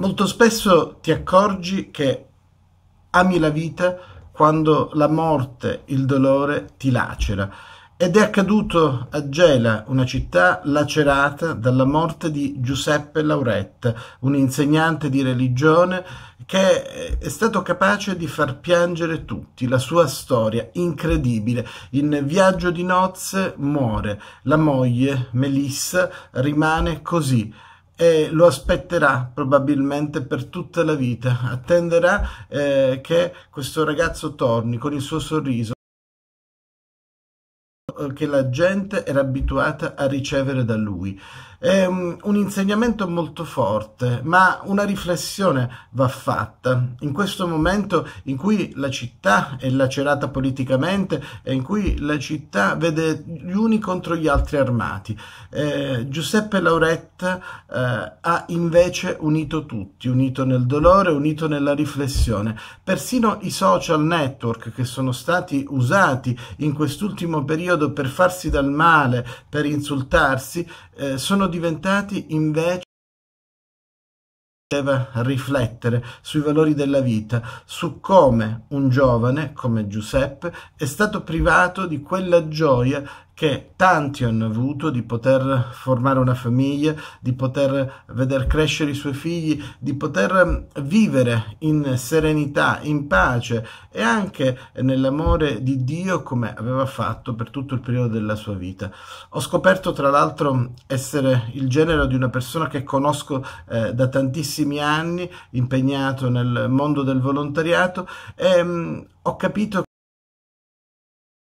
Molto spesso ti accorgi che ami la vita quando la morte, il dolore ti lacera. Ed è accaduto a Gela, una città lacerata dalla morte di Giuseppe Lauretta, un insegnante di religione che è stato capace di far piangere tutti. La sua storia incredibile. In viaggio di nozze muore, la moglie Melissa rimane così e lo aspetterà probabilmente per tutta la vita, attenderà eh, che questo ragazzo torni con il suo sorriso. Eh, che la gente era abituata a ricevere da lui. È un, un insegnamento molto forte, ma una riflessione va fatta. In questo momento in cui la città è lacerata politicamente e in cui la città vede gli uni contro gli altri armati, eh, Giuseppe Lauretta eh, ha invece unito tutti, unito nel dolore, unito nella riflessione. Persino i social network che sono stati usati in quest'ultimo periodo per farsi del male, per insultarsi, eh, sono diventati invece deve riflettere sui valori della vita, su come un giovane come Giuseppe è stato privato di quella gioia che tanti hanno avuto di poter formare una famiglia, di poter veder crescere i suoi figli, di poter vivere in serenità, in pace e anche nell'amore di Dio come aveva fatto per tutto il periodo della sua vita. Ho scoperto tra l'altro essere il genero di una persona che conosco eh, da tantissimi anni, impegnato nel mondo del volontariato e mh, mm, ho capito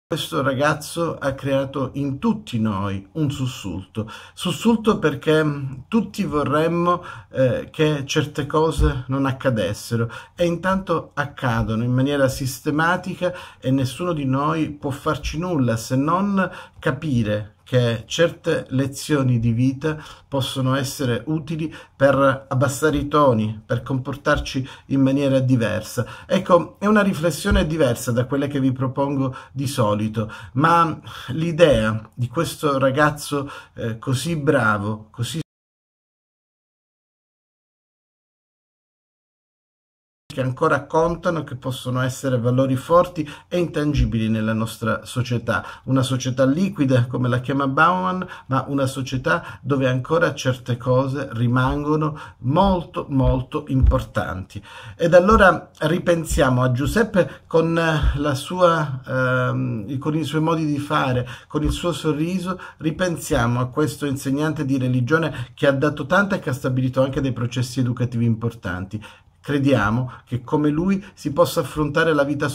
questo ragazzo ha creato in tutti noi un sussulto, sussulto perché mm, tutti vorremmo eh, che certe cose non accadessero e intanto accadono in maniera sistematica e nessuno di noi può farci nulla se non capire che certe lezioni di vita possono essere utili per abbassare i toni, per comportarci in maniera diversa. Ecco, è una riflessione diversa da quelle che vi propongo di solito, ma l'idea di questo ragazzo eh, così bravo, così che ancora contano e che possono essere valori forti e intangibili nella nostra società. Una società liquida, come la chiama Bauman, ma una società dove ancora certe cose rimangono molto, molto importanti. Ed allora ripensiamo a Giuseppe con, eh, sua, eh, con i suoi modi di fare, con il suo sorriso, ripensiamo a questo insegnante di religione che ha dato tanto e che ha stabilito anche dei processi educativi importanti. Crediamo che come lui si possa affrontare la vita